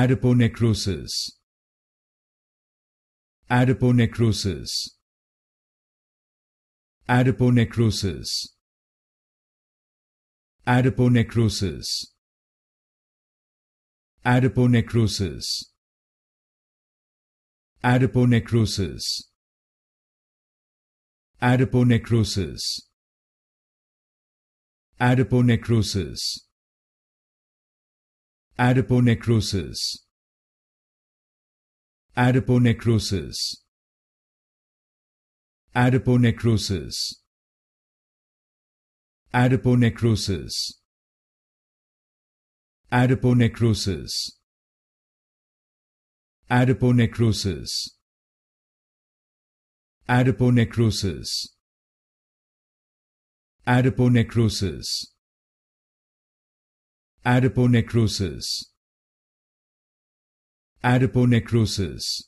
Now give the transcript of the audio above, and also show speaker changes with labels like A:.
A: adiponecrosis adiponecrosis adiponecrosis adiponecrosis adiponecrosis adiponecrosis adiponecrosis adiponecrosis Adiponecrosis. Adiponecrosis. Adiponecrosis. Adiponecrosis. Adiponecrosis. Adiponecrosis. Adiponecrosis. Adiponecrosis. Adiponecrosis. Adiponecrosis.